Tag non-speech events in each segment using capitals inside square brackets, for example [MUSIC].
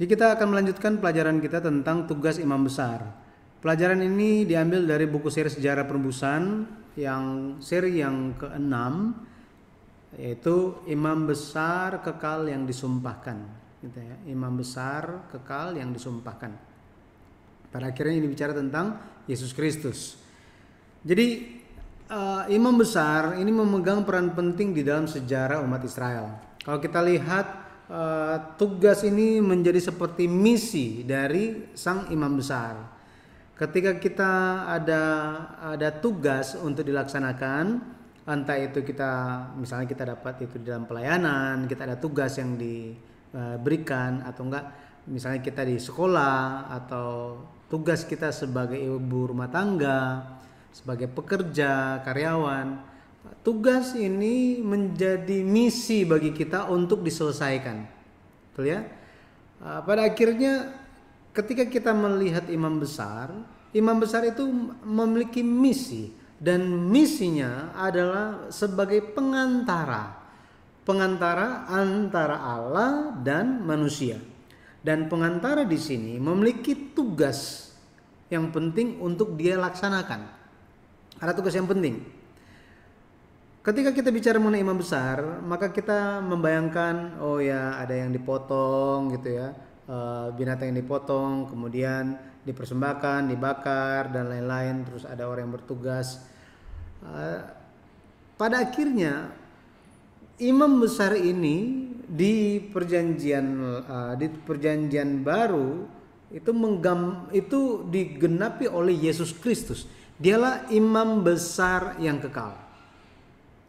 Jadi kita akan melanjutkan pelajaran kita tentang tugas imam besar. Pelajaran ini diambil dari buku seri sejarah perbusan yang seri yang keenam yaitu imam besar kekal yang disumpahkan gitu ya. Imam besar kekal yang disumpahkan. Pada akhirnya ini bicara tentang Yesus Kristus. Jadi uh, imam besar ini memegang peran penting di dalam sejarah umat Israel. Kalau kita lihat Eh, tugas ini menjadi seperti misi dari sang imam besar. Ketika kita ada ada tugas untuk dilaksanakan, entah itu kita misalnya kita dapat itu di dalam pelayanan, kita ada tugas yang diberikan eh, atau enggak misalnya kita di sekolah atau tugas kita sebagai ibu rumah tangga, sebagai pekerja, karyawan Tugas ini menjadi misi bagi kita untuk diselesaikan. Betul ya? Ah, pada akhirnya ketika kita melihat imam besar, imam besar itu memiliki misi dan misinya adalah sebagai pengantara. Pengantara antara Allah dan manusia. Dan pengantara di sini memiliki tugas yang penting untuk dia laksanakan. Ada tugas yang penting. Ketika kita bicara mengenai imam besar, maka kita membayangkan oh ya ada yang dipotong gitu ya, e, binatang yang dipotong, kemudian dipersembahkan, dibakar dan lain-lain, terus ada orang yang bertugas. e, pada akhirnya imam besar ini di perjanjian e, di perjanjian baru itu menggam itu digenapi oleh Yesus Kristus. Dialah imam besar yang kekal.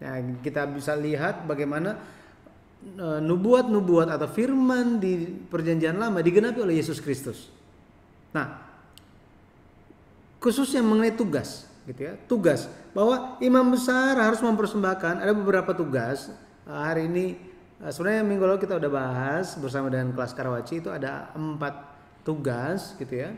Ya, kita bisa lihat bagaimana e, nubuat-nubuat atau firman di perjanjian lama digenapi oleh Yesus Kristus. Nah, khususnya mengenai tugas, gitu ya, tugas bahwa imam besar harus mempersembahkan ada beberapa tugas e, hari ini e, sebenarnya minggu lalu kita udah bahas bersama dengan kelas Karawaci itu ada empat tugas, gitu ya.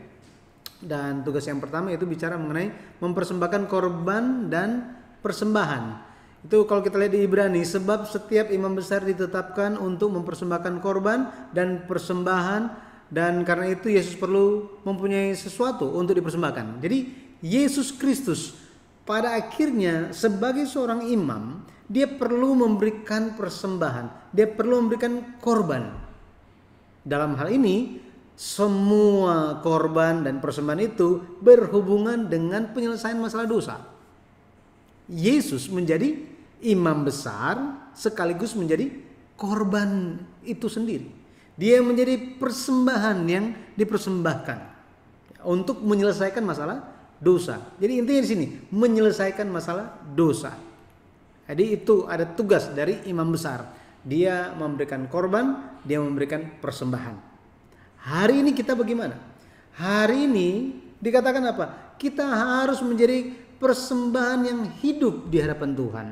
Dan tugas yang pertama itu bicara mengenai mempersembahkan korban dan persembahan. Itu kalau kita lihat di Ibrani, sebab setiap imam besar ditetapkan untuk mempersembahkan korban dan persembahan dan karena itu Yesus perlu mempunyai sesuatu untuk dipersembahkan. Jadi Yesus Kristus pada akhirnya sebagai seorang imam dia perlu memberikan persembahan, dia perlu memberikan korban. Dalam hal ini semua korban dan persembahan itu berhubungan dengan penyelesaian masalah dosa. Yesus menjadi imam besar sekaligus menjadi korban itu sendiri. Dia menjadi persembahan yang dipersembahkan untuk menyelesaikan masalah dosa. Jadi intinya di sini menyelesaikan masalah dosa. Jadi itu ada tugas dari imam besar. Dia memberikan korban, dia memberikan persembahan. Hari ini kita bagaimana? Hari ini dikatakan apa? Kita harus menjadi persembahan yang hidup di hadapan Tuhan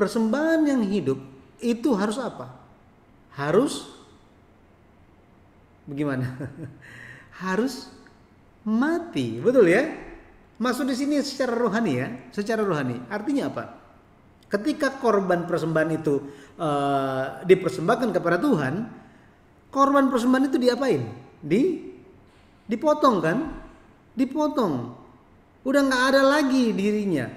persembahan yang hidup itu harus apa? Harus bagaimana? [LAUGHS] harus mati, betul ya? Maksud di sini secara rohani ya, secara rohani. Artinya apa? Ketika korban persembahan itu uh, dipersembahkan kepada Tuhan, korban persembahan itu diapain? Di dipotong kan? Dipotong. Udah nggak ada lagi dirinya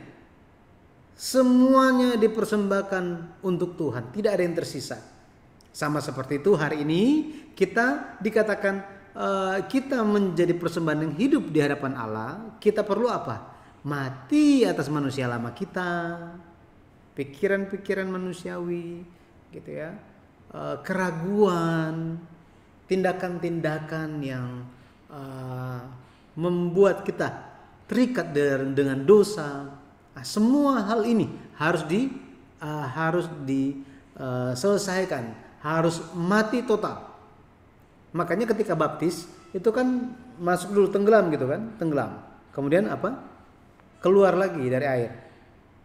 Semuanya dipersembahkan untuk Tuhan, tidak ada yang tersisa. Sama seperti itu hari ini kita dikatakan eh, kita menjadi persembahan yang hidup di hadapan Allah, kita perlu apa? Mati atas manusia lama kita, pikiran-pikiran manusiawi, gitu ya, eh, keraguan, tindakan-tindakan yang eh, membuat kita terikat dengan dosa, Nah, semua hal ini harus di uh, harus diselesaikan, eh, harus mati total. Makanya ketika baptis itu kan masuk dulu tenggelam gitu kan, tenggelam. Kemudian apa? Keluar lagi dari air.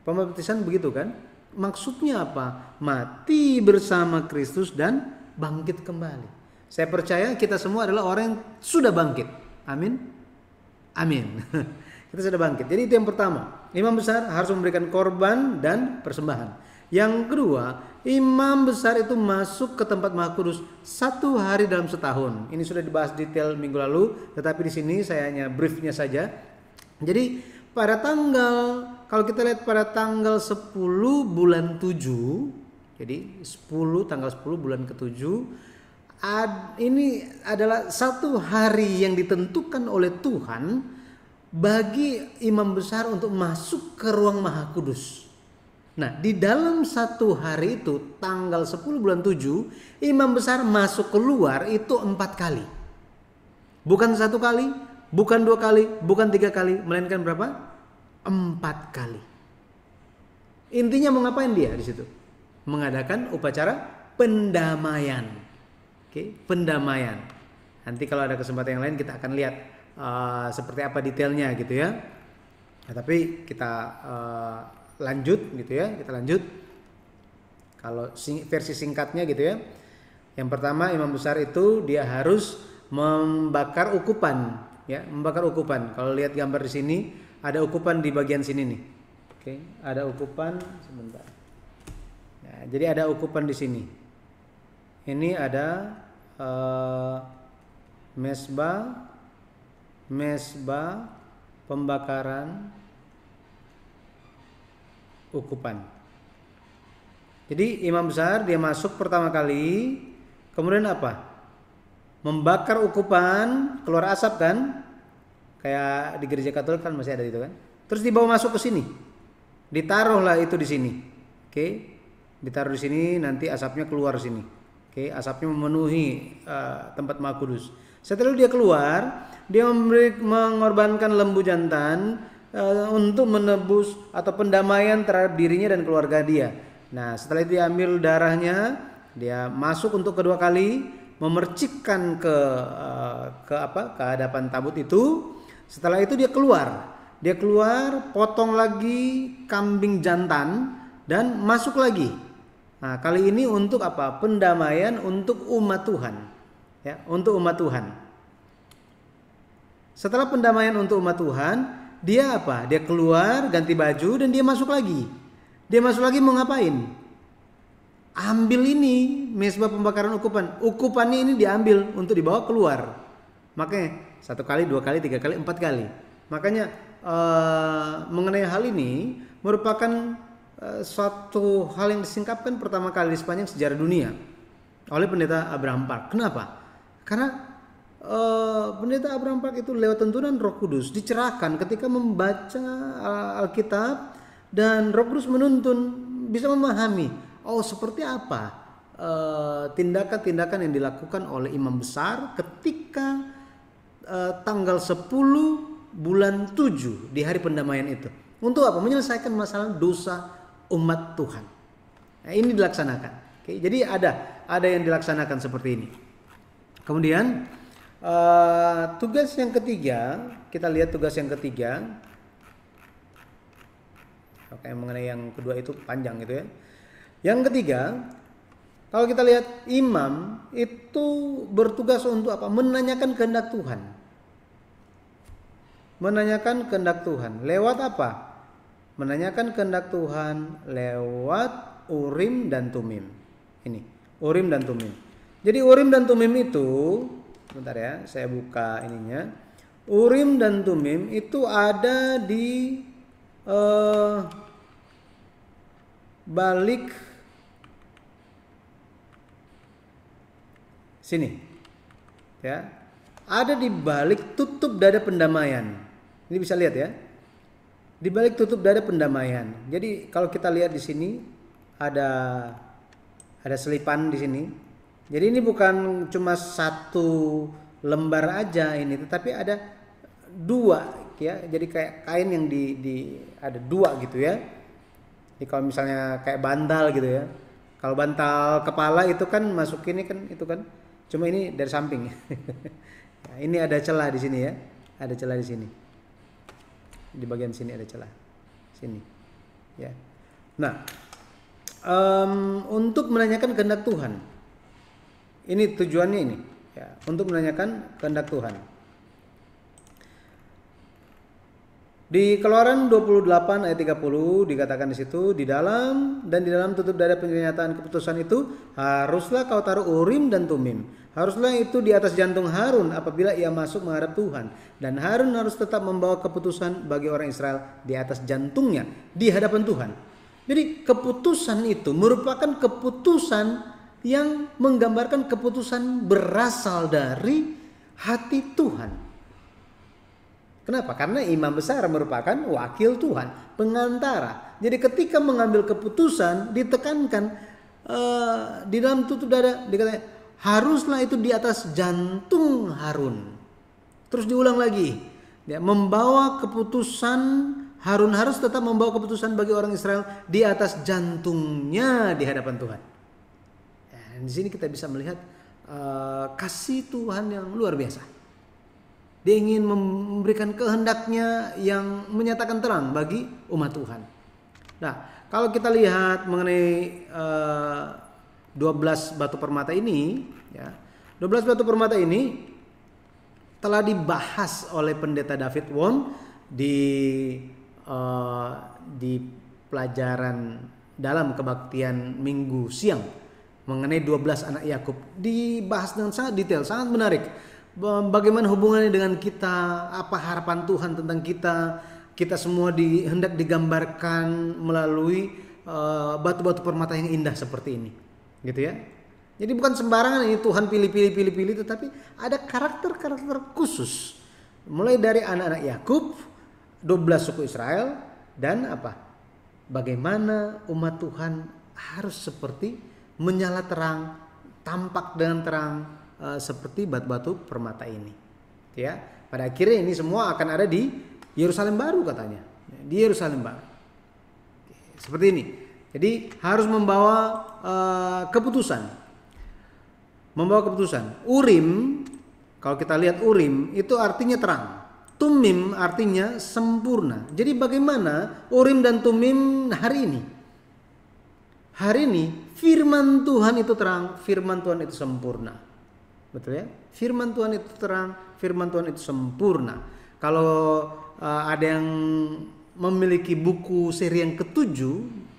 Pembaptisan begitu kan? Maksudnya apa? Mati bersama Kristus dan bangkit kembali. Saya percaya kita semua adalah orang yang sudah bangkit. Amin. Amin. [LAUGHS] kita sudah bangkit. Jadi itu yang pertama imam besar harus memberikan korban dan persembahan. Yang kedua, imam besar itu masuk ke tempat maha kudus satu hari dalam setahun. Ini sudah dibahas detail minggu lalu, tetapi di sini saya hanya briefnya saja. Jadi pada tanggal kalau kita lihat pada tanggal 10 bulan 7 jadi 10 tanggal 10 bulan ke-7 ini adalah satu hari yang ditentukan oleh Tuhan bagi imam besar untuk masuk ke ruang maha kudus. Nah, di dalam satu hari itu, tanggal 10 bulan 7, imam besar masuk keluar itu empat kali. Bukan satu kali, bukan dua kali, bukan tiga kali, melainkan berapa? Empat kali. Intinya mau ngapain dia di situ? Mengadakan upacara pendamaian. Oke, pendamaian. Nanti kalau ada kesempatan yang lain kita akan lihat uh, seperti apa detailnya gitu ya. Nah, tapi kita uh, lanjut gitu ya, kita lanjut. Kalau sing versi singkatnya gitu ya. Yang pertama Imam Besar itu dia harus membakar ukupan ya, membakar ukupan. Kalau lihat gambar di sini ada ukupan di bagian sini nih. Oke, ada ukupan sebentar. Nah, jadi ada ukupan di sini. Ini ada uh, mesbah mesbah, pembakaran, ukupan. Jadi Imam Besar dia masuk pertama kali, kemudian apa? Membakar ukupan, keluar asap kan? Kayak di gereja Katolik kan masih ada itu kan? Terus dibawa masuk ke sini. Ditaruhlah itu di sini. Oke. Ditaruh di sini nanti asapnya keluar sini. Oke, asapnya memenuhi uh, tempat Maha setelah dia keluar, dia memberi, mengorbankan lembu jantan uh, untuk menebus atau pendamaian terhadap dirinya dan keluarga dia. Nah, setelah itu ambil darahnya, dia masuk untuk kedua kali, memercikkan ke uh, ke apa? ke hadapan tabut itu. Setelah itu dia keluar. Dia keluar, potong lagi kambing jantan dan masuk lagi. Nah, kali ini untuk apa? Pendamaian untuk umat Tuhan ya, untuk umat Tuhan. Setelah pendamaian untuk umat Tuhan, dia apa? Dia keluar, ganti baju dan dia masuk lagi. Dia masuk lagi mau ngapain? Ambil ini mesbah pembakaran ukupan. Ukupannya ini diambil untuk dibawa keluar. Makanya satu kali, dua kali, tiga kali, empat kali. Makanya uh, mengenai hal ini merupakan uh, suatu hal yang disingkapkan pertama kali di sepanjang sejarah dunia oleh pendeta Abraham Park. Kenapa? Karena Uh, pendeta Abraham Park itu lewat tuntunan Roh Kudus dicerahkan ketika membaca Alkitab dan Roh Kudus menuntun bisa memahami oh seperti apa eh, tindakan-tindakan uh, yang dilakukan oleh imam besar ketika uh, tanggal 10 bulan 7 di hari pendamaian itu untuk apa menyelesaikan masalah dosa umat Tuhan nah, ini dilaksanakan Oke, jadi ada ada yang dilaksanakan seperti ini Kemudian uh, tugas yang ketiga, kita lihat tugas yang ketiga. Oke, mengenai yang kedua itu panjang gitu ya. Yang ketiga, kalau kita lihat imam itu bertugas untuk apa? Menanyakan kehendak Tuhan. Menanyakan kehendak Tuhan lewat apa? Menanyakan kehendak Tuhan lewat urim dan tumim. Ini, urim dan tumim. Jadi urim dan tumim itu, sebentar ya, saya buka ininya. Urim dan tumim itu ada di uh, balik sini, ya, ada di balik tutup dada pendamaian. Ini bisa lihat ya, di balik tutup dada pendamaian. Jadi kalau kita lihat di sini ada ada selipan di sini jadi ini bukan cuma satu lembar aja ini, tetapi ada dua ya. Jadi kayak kain yang di, di ada dua gitu ya. Jadi kalau misalnya kayak bantal gitu ya. Kalau bantal kepala itu kan masuk ini kan itu kan. Cuma ini dari samping. [LAUGHS] nah, ini ada celah di sini ya. Ada celah di sini. Di bagian sini ada celah. Sini. Ya. Nah, um, untuk menanyakan kehendak Tuhan ini tujuannya ini ya, untuk menanyakan kehendak Tuhan. Di Keluaran 28 ayat 30 dikatakan di situ di dalam dan di dalam tutup dada pernyataan keputusan itu haruslah kau taruh urim dan tumim. Haruslah itu di atas jantung Harun apabila ia masuk menghadap Tuhan dan Harun harus tetap membawa keputusan bagi orang Israel di atas jantungnya di hadapan Tuhan. Jadi keputusan itu merupakan keputusan yang menggambarkan keputusan berasal dari hati Tuhan. Kenapa? Karena imam besar merupakan wakil Tuhan, pengantara. Jadi ketika mengambil keputusan ditekankan uh, di dalam tutup dada dikatakan haruslah itu di atas jantung Harun. Terus diulang lagi, ya, membawa keputusan Harun harus tetap membawa keputusan bagi orang Israel di atas jantungnya di hadapan Tuhan. Dan di sini kita bisa melihat uh, kasih Tuhan yang luar biasa. Dia ingin memberikan kehendaknya yang menyatakan terang bagi umat Tuhan. Nah, kalau kita lihat mengenai uh, eh, 12 batu permata ini, ya, 12 batu permata ini telah dibahas oleh pendeta David Wong di uh, di pelajaran dalam kebaktian Minggu siang mengenai 12 anak Yakub dibahas dengan sangat detail, sangat menarik. Bagaimana hubungannya dengan kita, apa harapan Tuhan tentang kita, kita semua di, hendak digambarkan melalui eh, batu-batu uh, permata yang indah seperti ini, gitu ya. Jadi bukan sembarangan ini Tuhan pilih-pilih pilih-pilih, tetapi ada karakter-karakter khusus, mulai dari anak-anak Yakub, 12 suku Israel, dan apa? Bagaimana umat Tuhan harus seperti menyala terang, tampak dengan terang uh, seperti batu-batu permata ini. Ya, pada akhirnya ini semua akan ada di Yerusalem baru katanya, di Yerusalem baru. Seperti ini. Jadi harus membawa uh, keputusan. Membawa keputusan. Urim, kalau kita lihat Urim itu artinya terang. Tumim artinya sempurna. Jadi bagaimana Urim dan Tumim hari ini? hari ini firman Tuhan itu terang, firman Tuhan itu sempurna. Betul ya? Firman Tuhan itu terang, firman Tuhan itu sempurna. Kalau uh, ada yang memiliki buku seri yang ketujuh,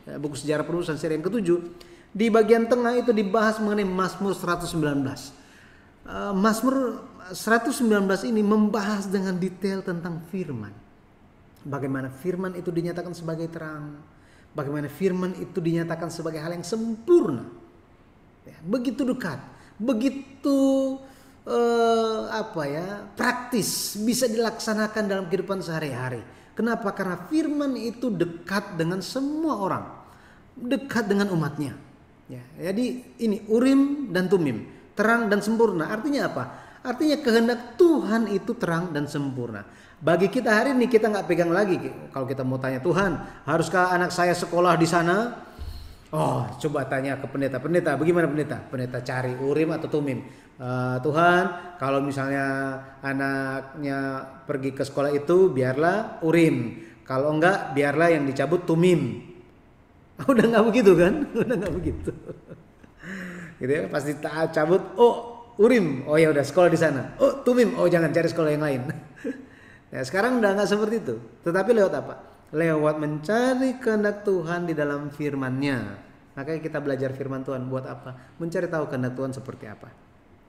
ya, buku sejarah perusahaan seri yang ketujuh, di bagian tengah itu dibahas mengenai Mazmur 119. Uh, eh, Mazmur 119 ini membahas dengan detail tentang firman. Bagaimana firman itu dinyatakan sebagai terang Bagaimana firman itu dinyatakan sebagai hal yang sempurna. Ya, begitu dekat, begitu eh, apa ya, praktis, bisa dilaksanakan dalam kehidupan sehari-hari. Kenapa? Karena firman itu dekat dengan semua orang. Dekat dengan umatnya. Ya, jadi ini urim dan tumim. Terang dan sempurna. Artinya apa? Artinya kehendak Tuhan itu terang dan sempurna. Bagi kita hari ini kita nggak pegang lagi. Kalau kita mau tanya Tuhan, haruskah anak saya sekolah di sana? Oh, coba tanya ke pendeta. Pendeta, bagaimana pendeta? Pendeta cari urim atau tumim. Uh, Tuhan, kalau misalnya anaknya pergi ke sekolah itu, biarlah urim. Kalau enggak, biarlah yang dicabut tumim. [LAUGHS] Udah nggak begitu kan? [LAUGHS] Udah nggak begitu. gitu ya, pasti cabut. Oh, urim. Oh ya udah sekolah di sana. Oh, tumim. Oh jangan cari sekolah yang lain. [LAUGHS] Nah, sekarang udah nggak seperti itu. Tetapi lewat apa? Lewat mencari kehendak Tuhan di dalam firman-Nya. Makanya kita belajar firman Tuhan buat apa? Mencari tahu kehendak Tuhan seperti apa.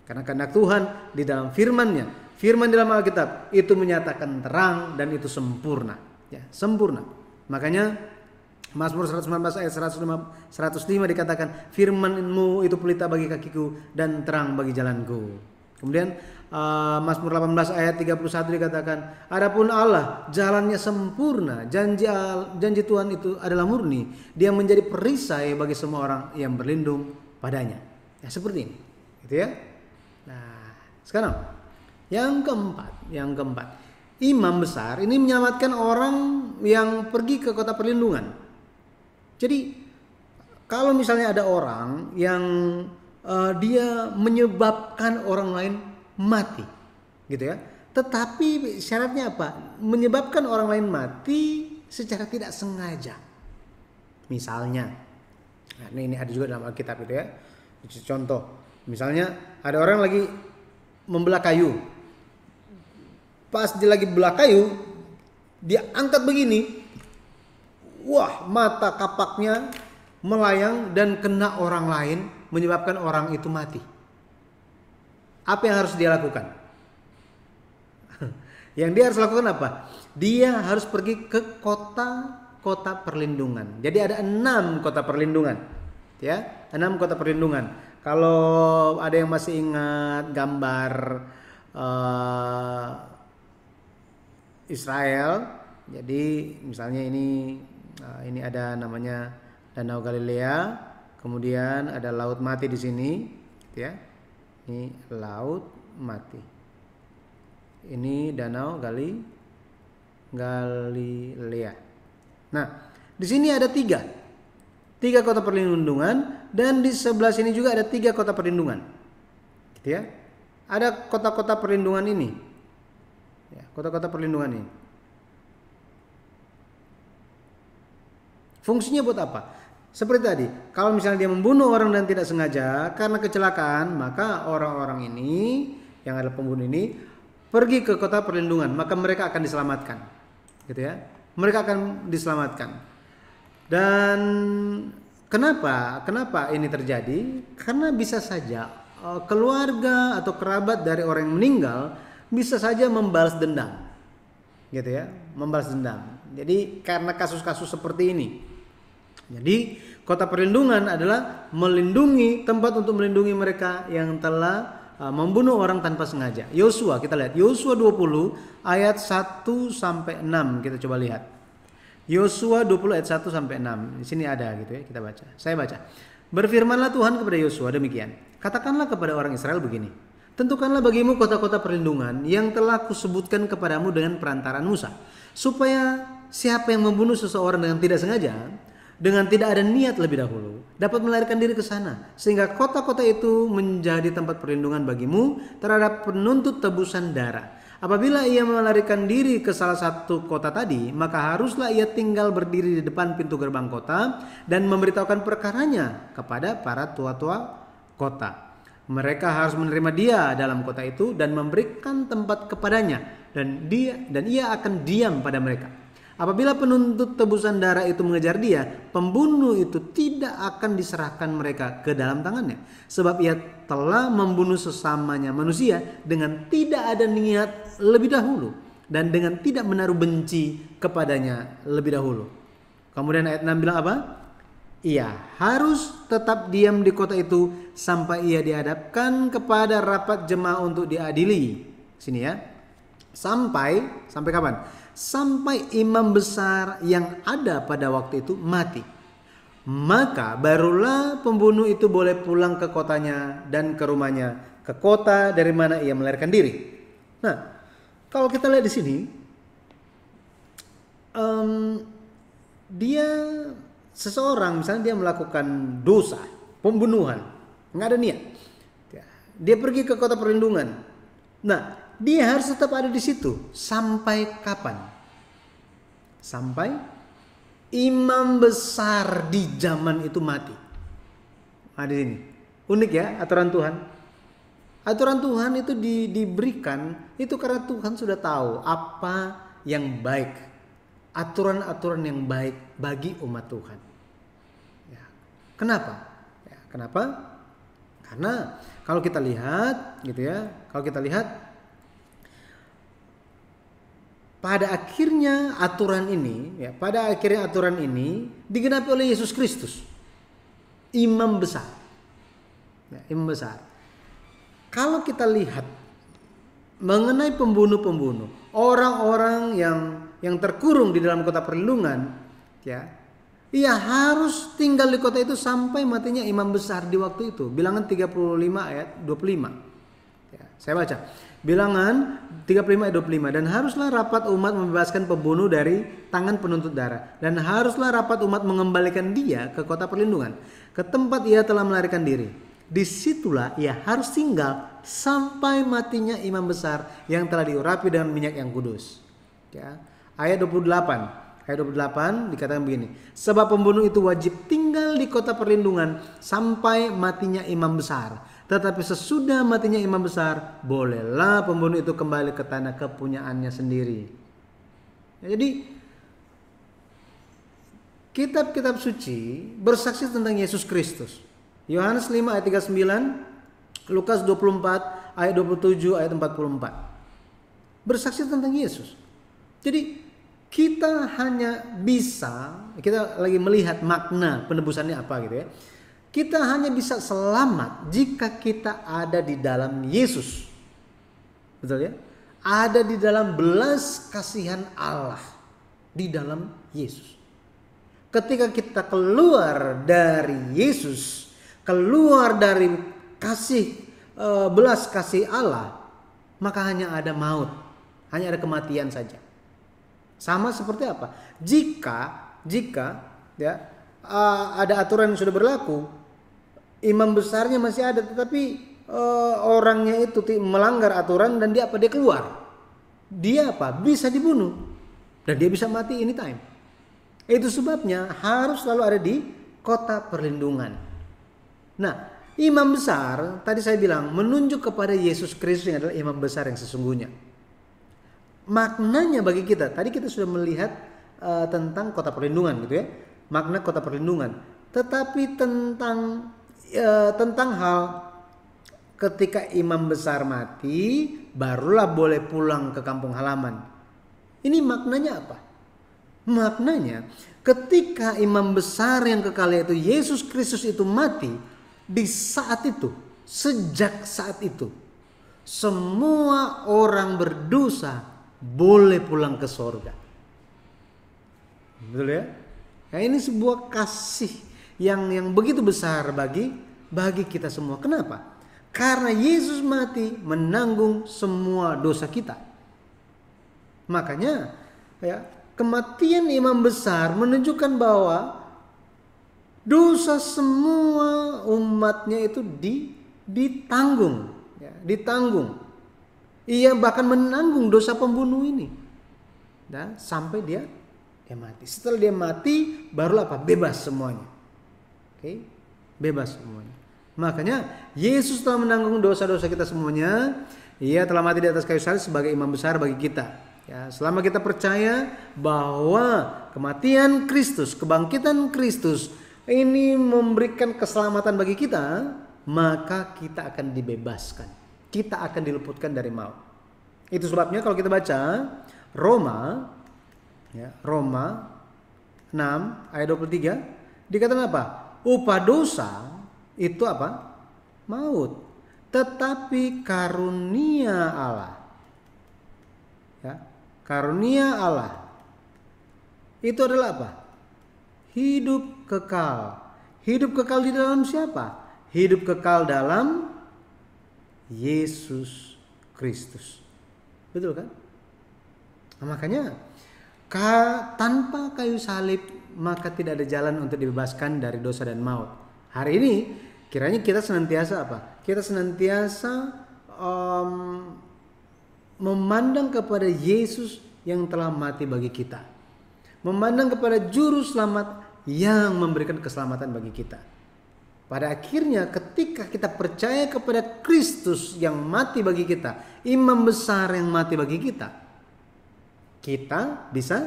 Karena kehendak Tuhan di dalam firman-Nya, firman dalam Alkitab itu menyatakan terang dan itu sempurna, ya, sempurna. Makanya Mazmur 119 ayat 105, 105 dikatakan firmanmu itu pelita bagi kakiku dan terang bagi jalanku. Kemudian Eh, Mazmur 18 ayat 31 dikatakan, "Adapun Allah, jalannya sempurna, janji janji Tuhan itu adalah murni. Dia menjadi perisai bagi semua orang yang berlindung padanya." Ya, seperti ini. Gitu ya. Nah, sekarang yang keempat, yang keempat. Imam besar ini menyelamatkan orang yang pergi ke kota perlindungan. Jadi kalau misalnya ada orang yang uh, dia menyebabkan orang lain mati gitu ya tetapi syaratnya apa menyebabkan orang lain mati secara tidak sengaja misalnya nah ini ada juga dalam Alkitab itu ya contoh misalnya ada orang lagi membelah kayu pas dia lagi belah kayu dia angkat begini wah mata kapaknya melayang dan kena orang lain menyebabkan orang itu mati apa yang harus dia lakukan? [LAUGHS] yang dia harus lakukan apa? Dia harus pergi ke kota kota perlindungan. Jadi ada enam kota perlindungan, ya, enam kota perlindungan. Kalau ada yang masih ingat gambar uh, Israel, jadi misalnya ini uh, ini ada namanya Danau Galilea, kemudian ada Laut Mati di sini, ya. Ini laut mati. Ini danau Gali Galilea. Nah, di sini ada tiga. Tiga kota perlindungan dan di sebelah sini juga ada tiga kota perlindungan. Gitu ya. Ada kota-kota perlindungan ini. Ya, kota-kota perlindungan ini. Fungsinya buat apa? Seperti tadi, kalau misalnya dia membunuh orang dan tidak sengaja karena kecelakaan, maka orang-orang ini yang adalah pembunuh ini pergi ke kota perlindungan, maka mereka akan diselamatkan. Gitu ya. Mereka akan diselamatkan. Dan kenapa? Kenapa ini terjadi? Karena bisa saja eh, keluarga atau kerabat dari orang yang meninggal bisa saja membalas dendam. Gitu ya, membalas dendam. Jadi karena kasus-kasus seperti ini jadi kota perlindungan adalah melindungi tempat untuk melindungi mereka yang telah uh, membunuh orang tanpa sengaja. Yosua kita lihat Yosua 20 ayat 1 sampai 6 kita coba lihat. Yosua 20 ayat 1 sampai 6. Di sini ada gitu ya, kita baca. Saya baca. Berfirmanlah Tuhan kepada Yosua demikian. Katakanlah kepada orang Israel begini. Tentukanlah bagimu kota-kota perlindungan yang telah kusebutkan kepadamu dengan perantaran Musa, supaya siapa yang membunuh seseorang dengan tidak sengaja dengan tidak ada niat lebih dahulu dapat melarikan diri ke sana sehingga kota-kota itu menjadi tempat perlindungan bagimu terhadap penuntut tebusan darah. Apabila ia melarikan diri ke salah satu kota tadi, maka haruslah ia tinggal berdiri di depan pintu gerbang kota dan memberitahukan perkaranya kepada para tua-tua kota. Mereka harus menerima dia dalam kota itu dan memberikan tempat kepadanya dan dia dan ia akan diam pada mereka. Apabila penuntut tebusan darah itu mengejar dia, pembunuh itu tidak akan diserahkan mereka ke dalam tangannya. Sebab ia telah membunuh sesamanya manusia dengan tidak ada niat lebih dahulu. Dan dengan tidak menaruh benci kepadanya lebih dahulu. Kemudian ayat 6 bilang apa? Ia harus tetap diam di kota itu sampai ia dihadapkan kepada rapat jemaah untuk diadili. Sini ya. Sampai sampai kapan? Sampai imam besar yang ada pada waktu itu mati. Maka barulah pembunuh itu boleh pulang ke kotanya dan ke rumahnya, ke kota dari mana ia melahirkan diri. Nah, kalau kita lihat di sini, um, dia seseorang misalnya dia melakukan dosa, pembunuhan, nggak ada niat, dia pergi ke kota perlindungan. Nah, dia harus tetap ada di situ sampai kapan? Sampai imam besar di zaman itu mati. Nah, ini Unik ya aturan Tuhan. Aturan Tuhan itu di, diberikan itu karena Tuhan sudah tahu apa yang baik. Aturan-aturan yang baik bagi umat Tuhan. Ya. Kenapa? Ya, kenapa? Karena kalau kita lihat gitu ya, kalau kita lihat pada akhirnya aturan ini ya pada akhirnya aturan ini digenapi oleh Yesus Kristus imam besar ya, imam besar kalau kita lihat mengenai pembunuh-pembunuh orang-orang yang yang terkurung di dalam kota perlindungan ya ia harus tinggal di kota itu sampai matinya imam besar di waktu itu bilangan 35 ayat 25 saya baca. Bilangan 35 ayat 25 dan haruslah rapat umat membebaskan pembunuh dari tangan penuntut darah dan haruslah rapat umat mengembalikan dia ke kota perlindungan ke tempat ia telah melarikan diri. Disitulah ia harus tinggal sampai matinya imam besar yang telah diurapi dengan minyak yang kudus. Ya. Ayat 28. Ayat 28 dikatakan begini. Sebab pembunuh itu wajib tinggal di kota perlindungan sampai matinya imam besar tetapi sesudah matinya imam besar, bolehlah pembunuh itu kembali ke tanah kepunyaannya sendiri. Ya, jadi kitab-kitab suci bersaksi tentang Yesus Kristus. Yohanes 5 ayat 39, Lukas 24 ayat 27 ayat 44. Bersaksi tentang Yesus. Jadi kita hanya bisa kita lagi melihat makna penebusannya apa gitu ya. Kita hanya bisa selamat jika kita ada di dalam Yesus. Betul ya? Ada di dalam belas kasihan Allah di dalam Yesus. Ketika kita keluar dari Yesus, keluar dari kasih e, belas kasih Allah, maka hanya ada maut, hanya ada kematian saja. Sama seperti apa? Jika jika ya e, ada aturan yang sudah berlaku, imam besarnya masih ada tetapi e, orangnya itu melanggar aturan dan dia apa dia keluar dia apa bisa dibunuh dan dia bisa mati ini time. itu sebabnya harus selalu ada di kota perlindungan nah imam besar tadi saya bilang menunjuk kepada Yesus Kristus yang adalah imam besar yang sesungguhnya maknanya bagi kita tadi kita sudah melihat uh, tentang kota perlindungan gitu ya makna kota perlindungan tetapi tentang e, tentang hal ketika imam besar mati barulah boleh pulang ke kampung halaman. Ini maknanya apa? Maknanya ketika imam besar yang kekal itu Yesus Kristus itu mati di saat itu, sejak saat itu semua orang berdosa boleh pulang ke sorga. Betul ya? Nah, ini sebuah kasih yang yang begitu besar bagi bagi kita semua. Kenapa? Karena Yesus mati menanggung semua dosa kita. Makanya ya, kematian imam besar menunjukkan bahwa dosa semua umatnya itu di, ditanggung, ya, ditanggung. Ia bahkan menanggung dosa pembunuh ini. Dan sampai dia dia mati. Setelah dia mati, barulah apa? Bebas semuanya okay? bebas semuanya makanya Yesus telah menanggung dosa-dosa kita semuanya ia telah mati di atas kayu salib sebagai imam besar bagi kita ya selama kita percaya bahwa kematian Kristus kebangkitan Kristus ini memberikan keselamatan bagi kita maka kita akan dibebaskan kita akan diluputkan dari maut itu sebabnya kalau kita baca Roma ya Roma 6 ayat 23 dikatakan apa? upah dosa itu apa? Maut. Tetapi karunia Allah. Ya, karunia Allah itu adalah apa? Hidup kekal. Hidup kekal di dalam siapa? Hidup kekal dalam Yesus Kristus. Betul kan? Nah, makanya ka, tanpa kayu salib maka tidak ada jalan untuk dibebaskan dari dosa dan maut. Hari ini kiranya kita senantiasa apa? Kita senantiasa um, memandang kepada Yesus yang telah mati bagi kita. Memandang kepada juru selamat yang memberikan keselamatan bagi kita. Pada akhirnya ketika kita percaya kepada Kristus yang mati bagi kita, imam besar yang mati bagi kita, kita bisa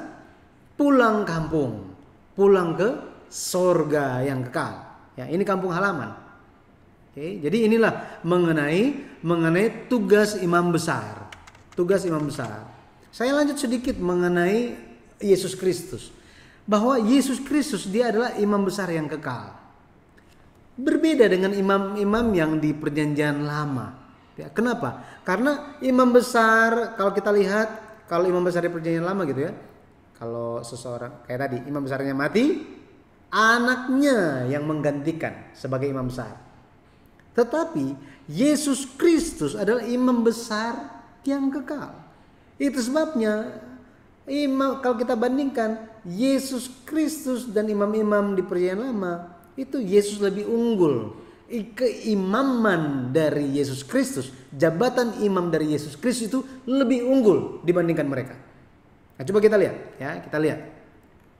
pulang kampung pulang ke sorga yang kekal. Ya, ini kampung halaman. Oke, jadi inilah mengenai mengenai tugas imam besar. Tugas imam besar. Saya lanjut sedikit mengenai Yesus Kristus. Bahwa Yesus Kristus dia adalah imam besar yang kekal. Berbeda dengan imam-imam yang di perjanjian lama. Ya, kenapa? Karena imam besar kalau kita lihat kalau imam besar di perjanjian lama gitu ya, kalau seseorang kayak tadi imam besarnya mati, anaknya yang menggantikan sebagai imam besar. Tetapi Yesus Kristus adalah imam besar yang kekal. Itu sebabnya imam kalau kita bandingkan Yesus Kristus dan imam-imam di Perjanjian Lama itu Yesus lebih unggul. Keimaman dari Yesus Kristus, jabatan imam dari Yesus Kristus itu lebih unggul dibandingkan mereka. Nah, coba kita lihat ya, kita lihat.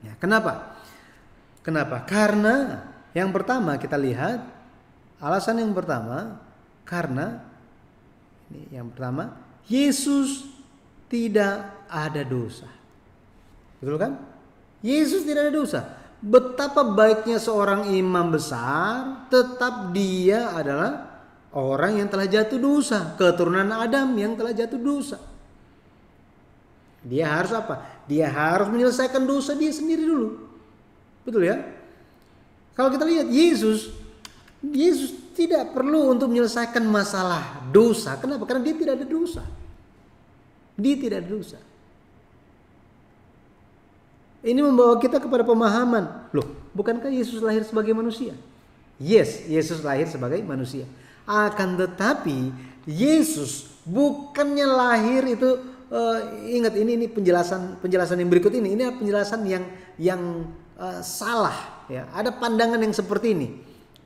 Ya, kenapa? Kenapa? Karena yang pertama kita lihat alasan yang pertama karena ini yang pertama Yesus tidak ada dosa. Betul kan? Yesus tidak ada dosa. Betapa baiknya seorang imam besar, tetap dia adalah orang yang telah jatuh dosa, keturunan Adam yang telah jatuh dosa. Dia harus apa? Dia harus menyelesaikan dosa dia sendiri dulu. Betul ya? Kalau kita lihat Yesus, Yesus tidak perlu untuk menyelesaikan masalah dosa. Kenapa? Karena dia tidak ada dosa. Dia tidak ada dosa. Ini membawa kita kepada pemahaman, loh, bukankah Yesus lahir sebagai manusia? Yes, Yesus lahir sebagai manusia. Akan tetapi Yesus bukannya lahir itu uh, ingat ini ini penjelasan penjelasan yang berikut ini ini penjelasan yang yang uh, salah ya. Ada pandangan yang seperti ini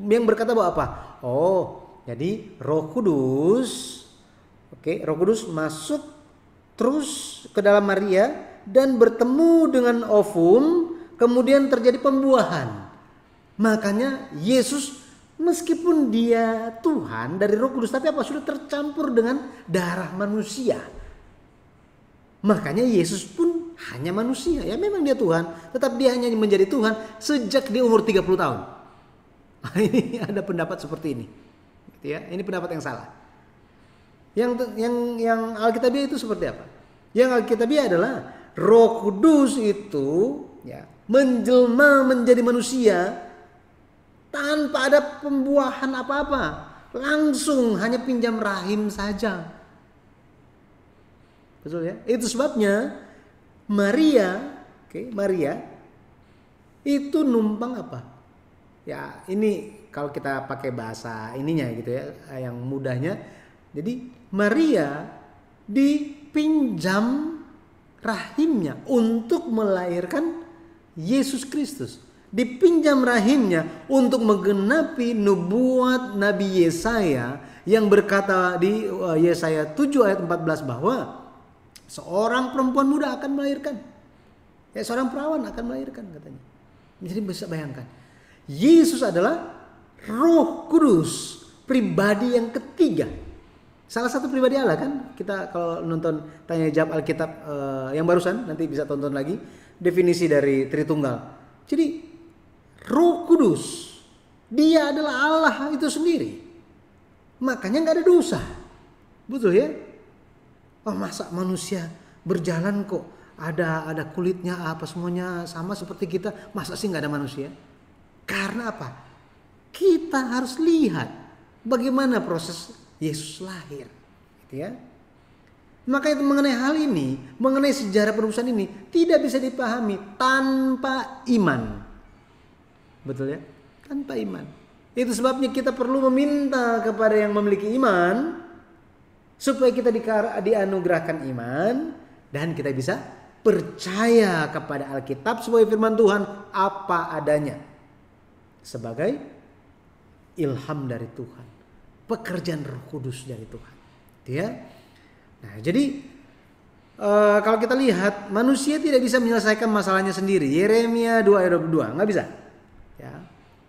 yang berkata bahwa apa? Oh, jadi Roh Kudus oke, okay, Roh Kudus masuk terus ke dalam Maria dan bertemu dengan ovum, kemudian terjadi pembuahan. Makanya Yesus meskipun dia Tuhan dari Roh Kudus tapi apa sudah tercampur dengan darah manusia. Makanya Yesus pun hanya manusia. Ya memang dia Tuhan, tetap dia hanya menjadi Tuhan sejak di umur 30 tahun. [LAUGHS] ini ada pendapat seperti ini. Gitu ya, ini pendapat yang salah. Yang yang yang Alkitabiah itu seperti apa? Yang Alkitabiah adalah Roh Kudus itu ya menjelma menjadi manusia tanpa ada pembuahan apa-apa. Langsung hanya pinjam rahim saja. Betul ya? Itu sebabnya Maria, oke, okay, Maria itu numpang apa? Ya, ini kalau kita pakai bahasa ininya gitu ya, yang mudahnya. Jadi Maria dipinjam rahimnya untuk melahirkan Yesus Kristus. Dipinjam rahimnya untuk menggenapi nubuat Nabi Yesaya yang berkata di eh, Yesaya 7 ayat 14 bahwa seorang perempuan muda akan melahirkan. Ya, seorang perawan akan melahirkan katanya. Jadi bisa bayangkan. Yesus adalah Roh Kudus, pribadi yang ketiga. Salah satu pribadi Allah kan? Kita kalau nonton tanya jawab Alkitab eh, yang barusan nanti bisa tonton lagi definisi dari Tritunggal. Jadi Roh Kudus dia adalah Allah itu sendiri. Makanya nggak ada dosa. Betul ya? oh masa manusia berjalan kok ada ada kulitnya apa semuanya sama seperti kita masa sih nggak ada manusia karena apa kita harus lihat bagaimana proses Yesus lahir gitu ya maka itu mengenai hal ini, mengenai sejarah perusahaan ini tidak bisa dipahami tanpa iman. Betul ya? Tanpa iman. Itu sebabnya kita perlu meminta kepada yang memiliki iman supaya kita dianugerahkan iman dan kita bisa percaya kepada Alkitab sebagai firman Tuhan apa adanya sebagai ilham dari Tuhan, pekerjaan Roh Kudus dari Tuhan. Ya. Nah, jadi uh, kalau kita lihat manusia tidak bisa menyelesaikan masalahnya sendiri. Yeremia 2 ayat 22, nggak bisa. Ya.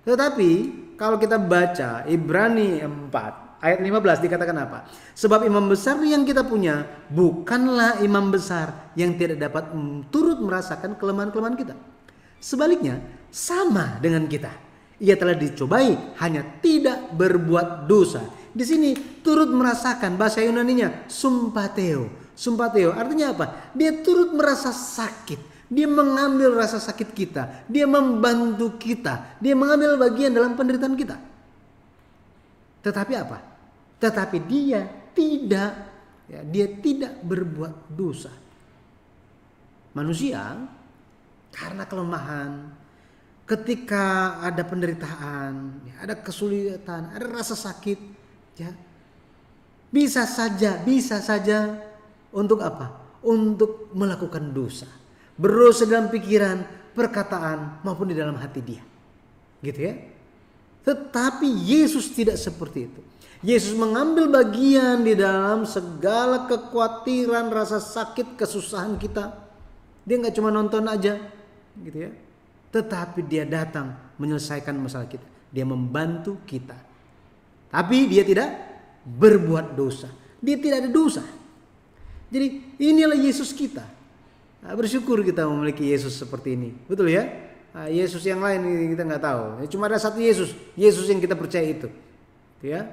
Tetapi kalau kita baca Ibrani 4 Ayat 15 dikatakan apa? Sebab imam besar yang kita punya bukanlah imam besar yang tidak dapat mm, turut merasakan kelemahan-kelemahan kita. Sebaliknya, sama dengan kita. Ia telah dicobai hanya tidak berbuat dosa. Di sini turut merasakan bahasa Yunaninya sumpateo. Sumpateo artinya apa? Dia turut merasa sakit. Dia mengambil rasa sakit kita. Dia membantu kita. Dia mengambil bagian dalam penderitaan kita. Tetapi apa? Tetapi dia tidak ya, dia tidak berbuat dosa. Manusia karena kelemahan, ketika ada penderitaan, ya, ada kesulitan, ada rasa sakit, ya bisa saja, bisa saja untuk apa? Untuk melakukan dosa. Berdosa dalam pikiran, perkataan maupun di dalam hati dia. Gitu ya. Tetapi Yesus tidak seperti itu. Yesus mengambil bagian di dalam segala kekhawatiran, rasa sakit, kesusahan kita. Dia nggak cuma nonton aja, gitu ya. Tetapi dia datang menyelesaikan masalah kita. Dia membantu kita. Tapi dia tidak berbuat dosa. Dia tidak ada dosa. Jadi inilah Yesus kita. Nah, bersyukur kita memiliki Yesus seperti ini, betul ya? Nah, Yesus yang lain kita nggak tahu. Ya, cuma ada satu Yesus, Yesus yang kita percaya itu, gitu ya.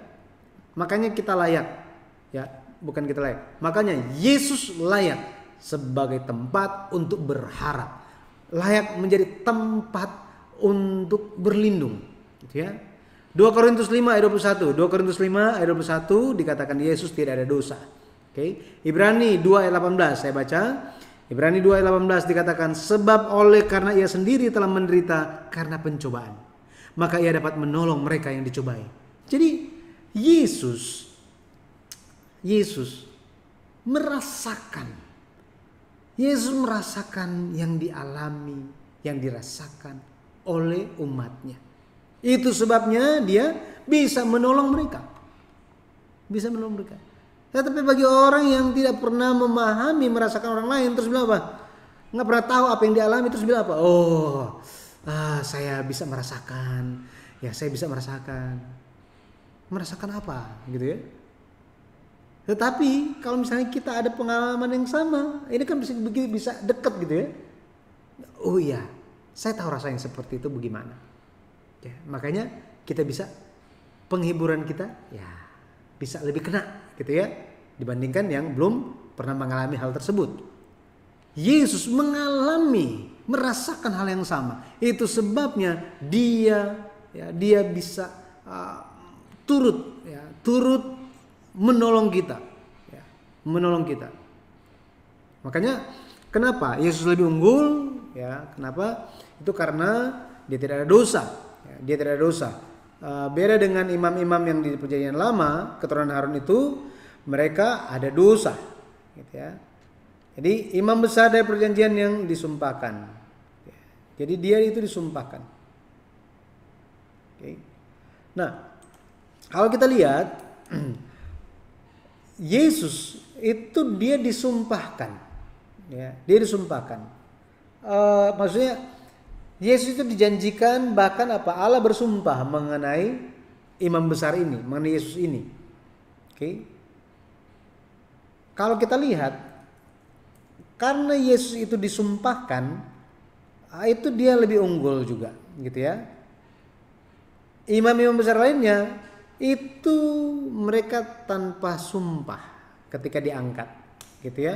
Makanya kita layak. Ya, bukan kita layak. Makanya Yesus layak sebagai tempat untuk berharap. Layak menjadi tempat untuk berlindung, gitu ya. 2 Korintus 5 ayat 21. 2 Korintus 5 ayat 21 dikatakan Yesus tidak ada dosa. Oke. Okay. Ibrani 2 ayat 18 saya baca. Ibrani 2 ayat 18 dikatakan sebab oleh karena ia sendiri telah menderita karena pencobaan, maka ia dapat menolong mereka yang dicobai. Jadi Yesus Yesus merasakan Yesus merasakan yang dialami, yang dirasakan oleh umatnya. Itu sebabnya dia bisa menolong mereka. Bisa menolong mereka. Tetapi bagi orang yang tidak pernah memahami, merasakan orang lain, terus bilang apa? Nggak pernah tahu apa yang dialami, terus bilang apa? Oh, ah, saya bisa merasakan. Ya, saya bisa merasakan merasakan apa gitu ya tetapi kalau misalnya kita ada pengalaman yang sama ini kan bisa begitu bisa deket gitu ya oh iya saya tahu rasa yang seperti itu bagaimana ya, makanya kita bisa penghiburan kita ya bisa lebih kena gitu ya dibandingkan yang belum pernah mengalami hal tersebut Yesus mengalami merasakan hal yang sama. Itu sebabnya dia ya dia bisa uh, turut ya, turut menolong kita ya, menolong kita makanya kenapa Yesus lebih unggul ya kenapa itu karena dia tidak ada dosa ya, dia tidak ada dosa e, beda dengan imam-imam yang di perjanjian lama keturunan Harun itu mereka ada dosa gitu ya jadi imam besar dari perjanjian yang disumpahkan ya. jadi dia itu disumpahkan oke nah kalau kita lihat [CLEARS THROAT] Yesus itu dia disumpahkan, ya, dia disumpahkan. E, maksudnya Yesus itu dijanjikan bahkan apa Allah bersumpah mengenai imam besar ini, mengenai Yesus ini. Oke. Kalau kita lihat karena Yesus itu disumpahkan ah, itu dia lebih unggul juga gitu ya. Imam-imam besar lainnya itu mereka tanpa sumpah ketika diangkat gitu ya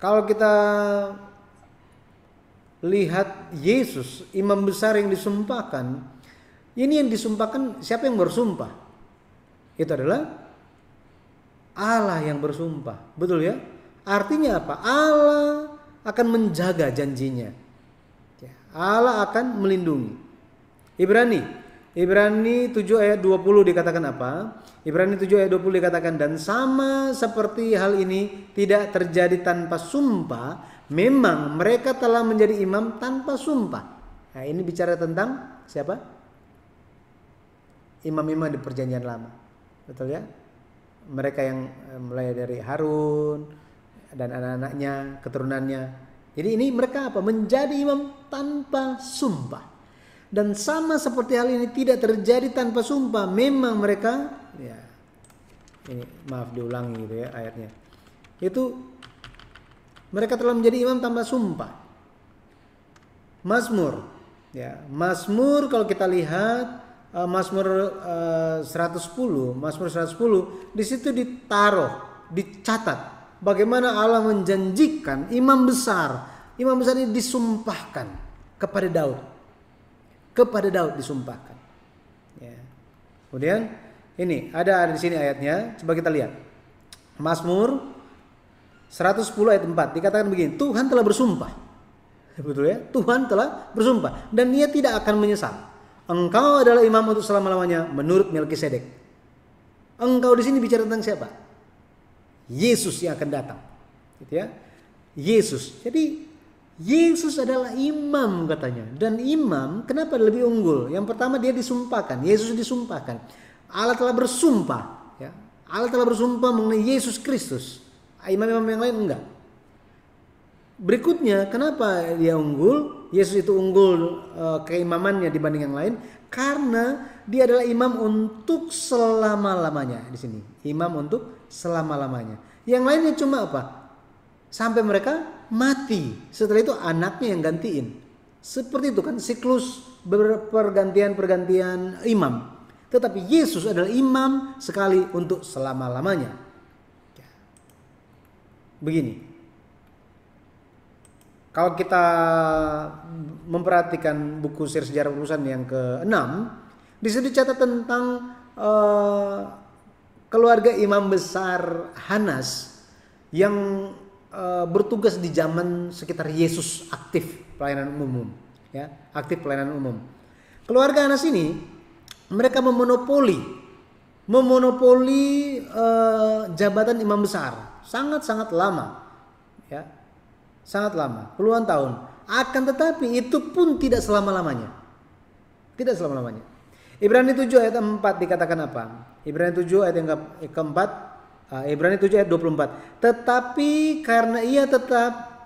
kalau kita lihat Yesus imam besar yang disumpahkan ini yang disumpahkan siapa yang bersumpah itu adalah Allah yang bersumpah betul ya artinya apa Allah akan menjaga janjinya. Ya, Allah akan melindungi. Ibrani, Ibrani 7 ayat 20 dikatakan apa? Ibrani 7 ayat 20 dikatakan dan sama seperti hal ini tidak terjadi tanpa sumpah, memang mereka telah menjadi imam tanpa sumpah. Nah, ini bicara tentang siapa? Imam-imam di perjanjian lama. Betul ya? Mereka yang eh, mulai dari Harun, dan anak-anaknya, keturunannya. Jadi ini mereka apa? Menjadi imam tanpa sumpah. Dan sama seperti hal ini tidak terjadi tanpa sumpah. Memang mereka ya ini maaf diulangi gitu ya ayatnya. Itu mereka telah menjadi imam tanpa sumpah. Mazmur ya, Mazmur kalau kita lihat uh, Mazmur eh, uh, 110, Mazmur 110 di situ ditaruh, dicatat bagaimana Allah menjanjikan imam besar. Imam besar ini disumpahkan kepada Daud. Kepada Daud disumpahkan. Ya. Kemudian ini ada, di sini ayatnya. Coba kita lihat. Mazmur 110 ayat 4 dikatakan begini, Tuhan telah bersumpah. [LAUGHS] Betul ya? Tuhan telah bersumpah dan dia tidak akan menyesal. Engkau adalah imam untuk selama-lamanya menurut Melkisedek. Engkau di sini bicara tentang siapa? Yesus yang akan datang. Gitu ya. Yesus. Jadi Yesus adalah imam katanya. Dan imam kenapa lebih unggul? Yang pertama dia disumpahkan. Yesus disumpahkan. Allah telah bersumpah. Ya. Allah telah bersumpah mengenai Yesus Kristus. Imam-imam yang lain enggak. Berikutnya, kenapa dia unggul? Yesus itu unggul eh, keimamannya dibanding yang lain karena dia adalah imam untuk selama-lamanya di sini. Imam untuk selama-lamanya. Yang lainnya cuma apa? Sampai mereka mati. Setelah itu anaknya yang gantiin. Seperti itu kan siklus pergantian-pergantian imam. Tetapi Yesus adalah imam sekali untuk selama-lamanya. Ya. Begini. Kalau kita memperhatikan buku sir sejarah urusan yang ke-6, di situ dicatat tentang uh, keluarga imam besar Hanas yang uh, bertugas di zaman sekitar Yesus aktif pelayanan umum, ya, aktif pelayanan umum. Keluarga Hanas ini mereka memonopoli memonopoli uh, jabatan imam besar sangat-sangat lama ya Sangat lama, puluhan tahun. Akan tetapi itu pun tidak selama-lamanya. Tidak selama-lamanya. Ibrani 7 ayat 4 dikatakan apa? Ibrani 7 ayat yang eh, keempat. Ah, Ibrani 7 ayat 24. Tetapi karena ia tetap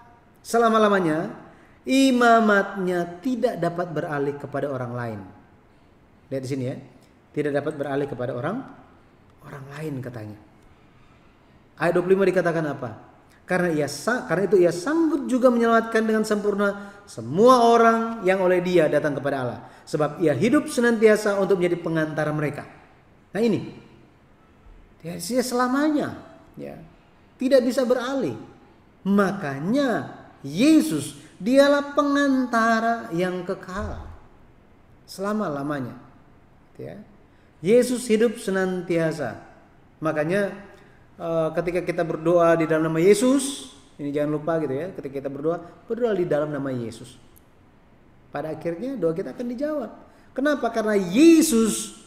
selama-lamanya, imamatnya tidak dapat beralih kepada orang lain. Lihat di sini ya. Tidak dapat beralih kepada orang orang lain katanya. Ayat 25 dikatakan apa? karena ia karena itu ia sanggup juga menyelamatkan dengan sempurna semua orang yang oleh dia datang kepada Allah sebab ia hidup senantiasa untuk menjadi pengantara mereka nah ini dia, ya, selamanya ya tidak bisa beralih makanya Yesus dialah pengantara yang kekal selama lamanya ya Yesus hidup senantiasa makanya Eh, ketika kita berdoa di dalam nama Yesus, ini jangan lupa gitu ya, ketika kita berdoa, berdoa di dalam nama Yesus. Pada akhirnya doa kita akan dijawab. Kenapa? Karena Yesus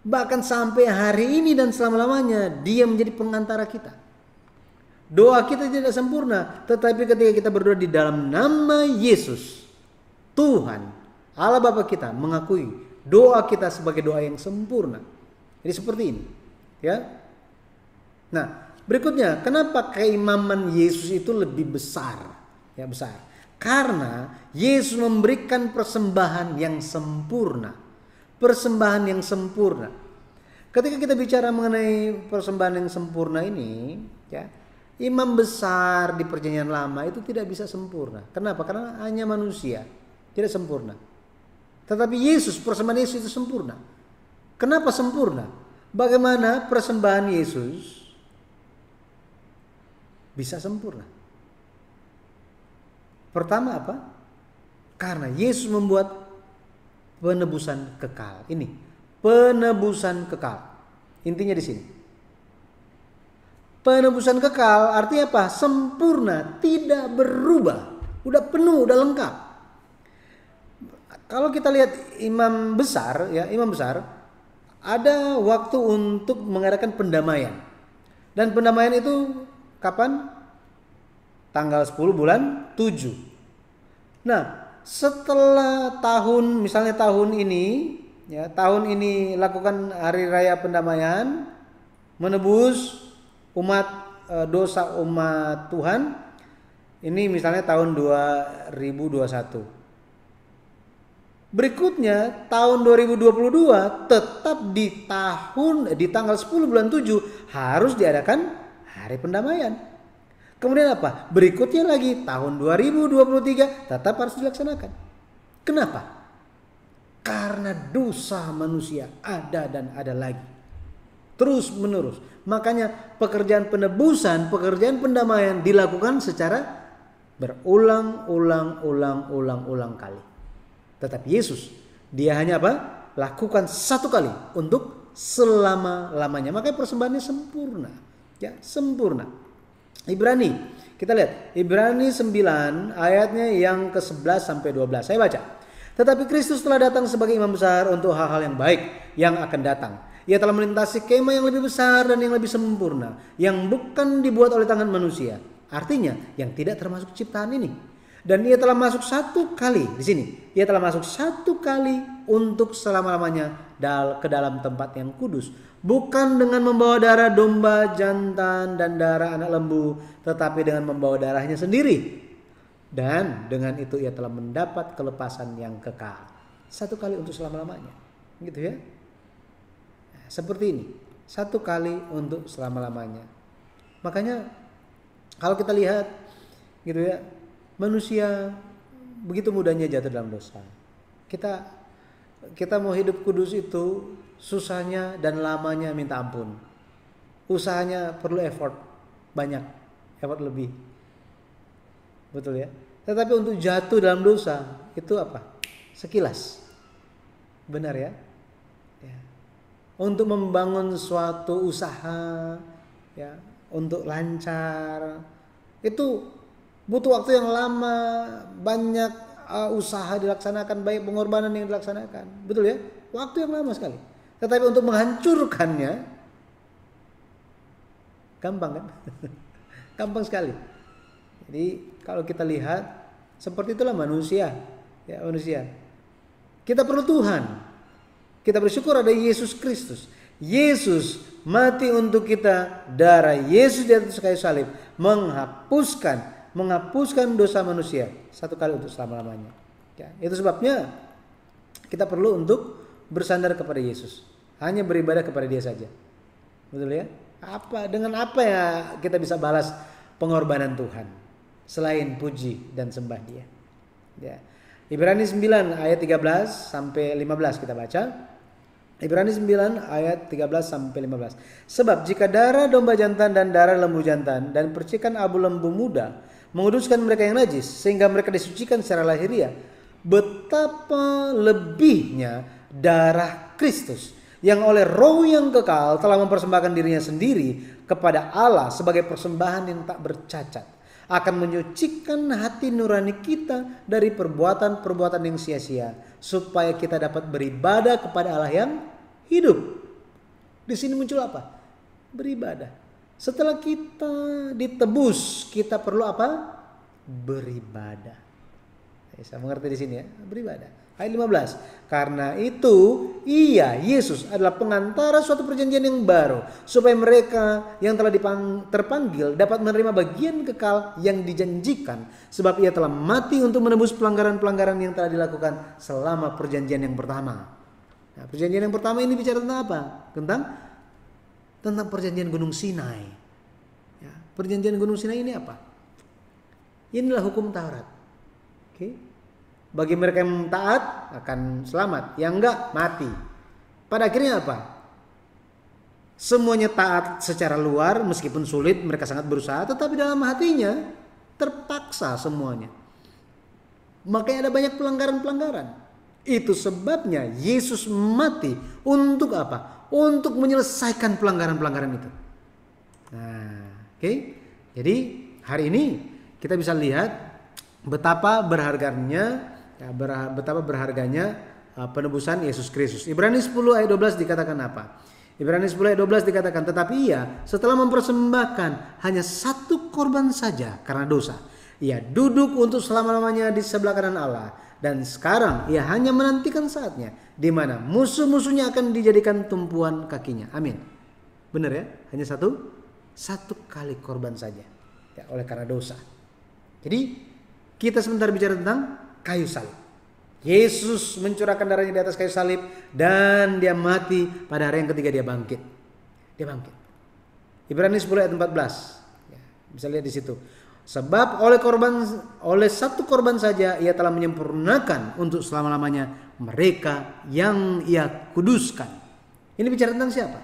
bahkan sampai hari ini dan selama-lamanya dia menjadi pengantara kita. Doa kita tidak sempurna, tetapi ketika kita berdoa di dalam nama Yesus, Tuhan Allah Bapa kita mengakui doa kita sebagai doa yang sempurna. Jadi seperti ini, ya. Nah, berikutnya, kenapa keimaman Yesus itu lebih besar? Ya, besar. Karena Yesus memberikan persembahan yang sempurna. Persembahan yang sempurna. Ketika kita bicara mengenai persembahan yang sempurna ini, ya, imam besar di perjanjian lama itu tidak bisa sempurna. Kenapa? Karena hanya manusia, tidak sempurna. Tetapi Yesus, persembahan Yesus itu sempurna. Kenapa sempurna? Bagaimana persembahan Yesus bisa sempurna. Pertama apa? Karena Yesus membuat penebusan kekal. Ini penebusan kekal. Intinya di sini. Penebusan kekal artinya apa? Sempurna, tidak berubah. Udah penuh, udah lengkap. Kalau kita lihat imam besar, ya imam besar, ada waktu untuk mengadakan pendamaian. Dan pendamaian itu Kapan? Tanggal 10 bulan 7. Nah, setelah tahun misalnya tahun ini ya, tahun ini lakukan hari raya pendamaian menebus umat e, dosa umat Tuhan. Ini misalnya tahun 2021. Berikutnya tahun 2022 tetap di tahun di tanggal 10 bulan 7 harus diadakan Hari Pendamaian. Kemudian apa? Berikutnya lagi tahun 2023 tetap harus dilaksanakan. Kenapa? Karena dosa manusia ada dan ada lagi. Terus menerus. Makanya pekerjaan penebusan, pekerjaan pendamaian dilakukan secara berulang-ulang-ulang-ulang-ulang kali. Tetapi Yesus, dia hanya apa? Lakukan satu kali untuk selama-lamanya. Makanya persembahannya sempurna. Ya, sempurna. Ibrani, kita lihat Ibrani 9 ayatnya yang ke-11 sampai 12. Saya baca. Tetapi Kristus telah datang sebagai imam besar untuk hal-hal yang baik yang akan datang. Ia telah melintasi kemah yang lebih besar dan yang lebih sempurna, yang bukan dibuat oleh tangan manusia. Artinya, yang tidak termasuk ciptaan ini. Dan ia telah masuk satu kali di sini. Ia telah masuk satu kali untuk selama-lamanya ke dalam tempat yang kudus bukan dengan membawa darah domba, jantan, dan darah anak lembu, tetapi dengan membawa darahnya sendiri. Dan dengan itu ia telah mendapat kelepasan yang kekal. Satu kali untuk selama-lamanya. Gitu ya. seperti ini. Satu kali untuk selama-lamanya. Makanya kalau kita lihat gitu ya, manusia begitu mudahnya jatuh dalam dosa. Kita kita mau hidup kudus itu susahnya dan lamanya minta ampun. Usahanya perlu effort banyak, effort lebih. Betul ya? Tetapi untuk jatuh dalam dosa itu apa? Sekilas. Benar ya? ya. Untuk membangun suatu usaha ya, untuk lancar itu butuh waktu yang lama, banyak uh, usaha dilaksanakan, baik pengorbanan yang dilaksanakan. Betul ya? Waktu yang lama sekali. Tetapi untuk menghancurkannya gampang kan? [LAUGHS] gampang sekali. Jadi kalau kita lihat seperti itulah manusia, ya manusia. Kita perlu Tuhan. Kita bersyukur ada Yesus Kristus. Yesus mati untuk kita, darah Yesus di atas kayu salib menghapuskan menghapuskan dosa manusia satu kali untuk selama-lamanya. Ya, itu sebabnya kita perlu untuk bersandar kepada Yesus. Hanya beribadah kepada Dia saja. Betul ya? Apa dengan apa ya kita bisa balas pengorbanan Tuhan selain puji dan sembah Dia? Ya. Ibrani 9 ayat 13 sampai 15 kita baca. Ibrani 9 ayat 13 sampai 15. Sebab jika darah domba jantan dan darah lembu jantan dan percikan abu lembu muda menguduskan mereka yang najis sehingga mereka disucikan secara lahiriah betapa lebihnya darah Kristus yang oleh roh yang kekal telah mempersembahkan dirinya sendiri kepada Allah sebagai persembahan yang tak bercacat akan menyucikan hati nurani kita dari perbuatan-perbuatan yang sia-sia supaya kita dapat beribadah kepada Allah yang hidup. Di sini muncul apa? Beribadah. Setelah kita ditebus, kita perlu apa? Beribadah. Eh, saya mengerti di sini ya, beribadah. Ayat 15. Karena itu, ia Yesus adalah pengantara suatu perjanjian yang baru supaya mereka yang telah dipang, terpanggil dapat menerima bagian kekal yang dijanjikan sebab ia telah mati untuk menebus pelanggaran-pelanggaran yang telah dilakukan selama perjanjian yang pertama. Nah, perjanjian yang pertama ini bicara tentang apa? Tentang tentang perjanjian Gunung Sinai. Ya, perjanjian Gunung Sinai ini apa? Inilah hukum Taurat. Oke. Bagi mereka yang taat akan selamat, yang enggak mati. Pada akhirnya apa? Semuanya taat secara luar meskipun sulit, mereka sangat berusaha, tetapi dalam hatinya terpaksa semuanya. Makanya ada banyak pelanggaran-pelanggaran. Itu sebabnya Yesus mati untuk apa? untuk menyelesaikan pelanggaran-pelanggaran itu. Nah, oke. Okay? Jadi hari ini kita bisa lihat betapa berharganya ya, berha betapa berharganya uh, penebusan Yesus Kristus. Ibrani 10 ayat 12 dikatakan apa? Ibrani 10 ayat 12 dikatakan tetapi ia setelah mempersembahkan hanya satu korban saja karena dosa. Ia duduk untuk selama-lamanya di sebelah kanan Allah dan sekarang ia hanya menantikan saatnya di mana musuh-musuhnya akan dijadikan tumpuan kakinya. Amin. Benar ya? Hanya satu satu kali korban saja. Ya, oleh karena dosa. Jadi kita sebentar bicara tentang kayu salib. Yesus mencurahkan darahnya di atas kayu salib dan dia mati pada hari yang ketiga dia bangkit. Dia bangkit. Ibrani 10 ayat 14. Ya, bisa lihat di situ. Sebab oleh korban oleh satu korban saja ia telah menyempurnakan untuk selama-lamanya mereka yang ia kuduskan. Ini bicara tentang siapa?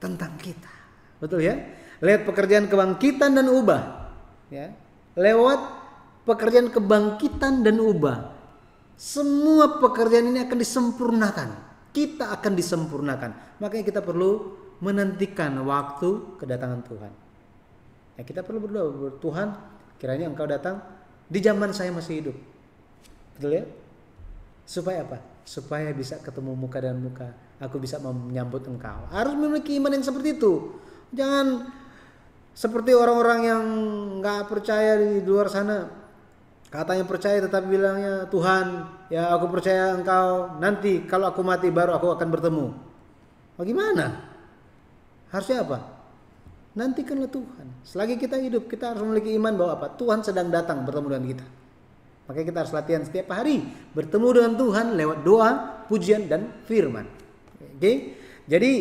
Tentang kita. Betul ya? Lihat pekerjaan kebangkitan dan ubah. Ya. Lewat pekerjaan kebangkitan dan ubah. Semua pekerjaan ini akan disempurnakan. Kita akan disempurnakan. Makanya kita perlu menantikan waktu kedatangan Tuhan. Ya, kita perlu berdoa, Tuhan, kiranya Engkau datang di zaman saya masih hidup. Betul ya? Supaya apa? Supaya bisa ketemu muka dan muka. Aku bisa menyambut Engkau. Harus memiliki iman yang seperti itu. Jangan seperti orang-orang yang nggak percaya di luar sana. Katanya percaya tetapi bilangnya Tuhan, ya aku percaya Engkau. Nanti kalau aku mati baru aku akan bertemu. Bagaimana? Oh, Harusnya apa? Nantikanlah Tuhan. Selagi kita hidup, kita harus memiliki iman bahwa apa? Tuhan sedang datang bertemu dengan kita. Makanya kita harus latihan setiap hari bertemu dengan Tuhan lewat doa, pujian dan firman. Oke? Okay? Jadi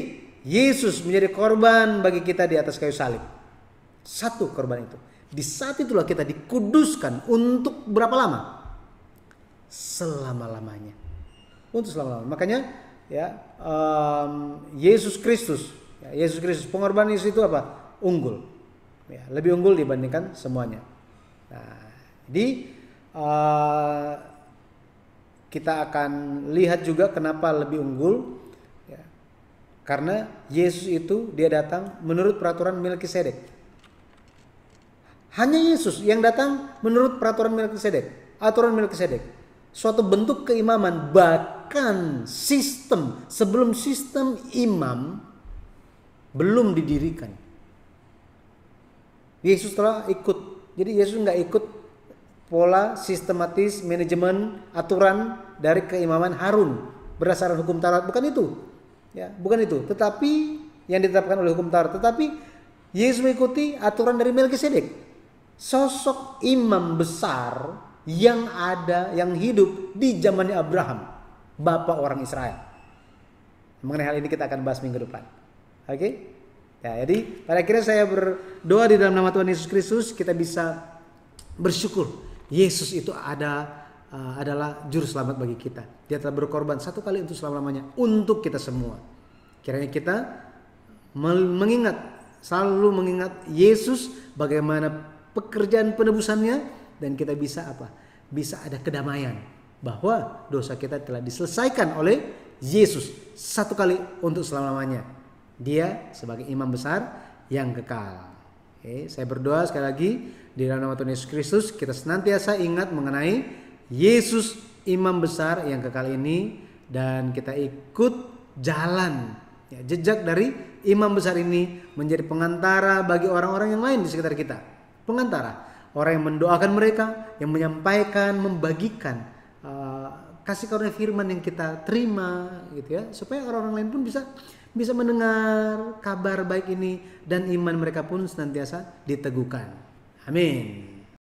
Yesus menjadi korban bagi kita di atas kayu salib. Satu korban itu. Di saat itulah kita dikuduskan untuk berapa lama? Selama-lamanya. Untuk selama-lamanya. Makanya ya um, Yesus Kristus, ya, Yesus Kristus pengorbanan itu apa? unggul, ya, lebih unggul dibandingkan semuanya. Nah, jadi uh, kita akan lihat juga kenapa lebih unggul, ya, karena Yesus itu dia datang menurut peraturan Melkisedek. Hanya Yesus yang datang menurut peraturan Melkisedek, aturan Melkisedek. Suatu bentuk keimaman bahkan sistem sebelum sistem imam belum didirikan. Yesus telah ikut. Jadi Yesus nggak ikut pola sistematis manajemen aturan dari keimaman Harun berdasarkan hukum Taurat bukan itu. Ya, bukan itu. Tetapi yang ditetapkan oleh hukum Taurat, tetapi Yesus mengikuti aturan dari Melkisedek. Sosok imam besar yang ada yang hidup di zamannya Abraham, bapak orang Israel. Mengenai hal ini kita akan bahas minggu depan. Oke? Okay? Ya, jadi pada akhirnya saya berdoa di dalam nama Tuhan Yesus Kristus kita bisa bersyukur Yesus itu ada uh, adalah juru selamat bagi kita. Dia telah berkorban satu kali untuk selama-lamanya untuk kita semua. Kiranya kita mengingat selalu mengingat Yesus bagaimana pekerjaan penebusannya dan kita bisa apa? Bisa ada kedamaian bahwa dosa kita telah diselesaikan oleh Yesus satu kali untuk selama-lamanya. Dia sebagai imam besar yang kekal. Oke, saya berdoa sekali lagi di dalam nama Tuhan Yesus Kristus kita senantiasa ingat mengenai Yesus imam besar yang kekal ini dan kita ikut jalan ya, jejak dari imam besar ini menjadi pengantara bagi orang-orang yang lain di sekitar kita. Pengantara, orang yang mendoakan mereka, yang menyampaikan, membagikan uh, kasih karunia firman yang kita terima gitu ya, supaya orang-orang lain pun bisa bisa mendengar kabar baik ini dan iman mereka pun senantiasa diteguhkan. Amin.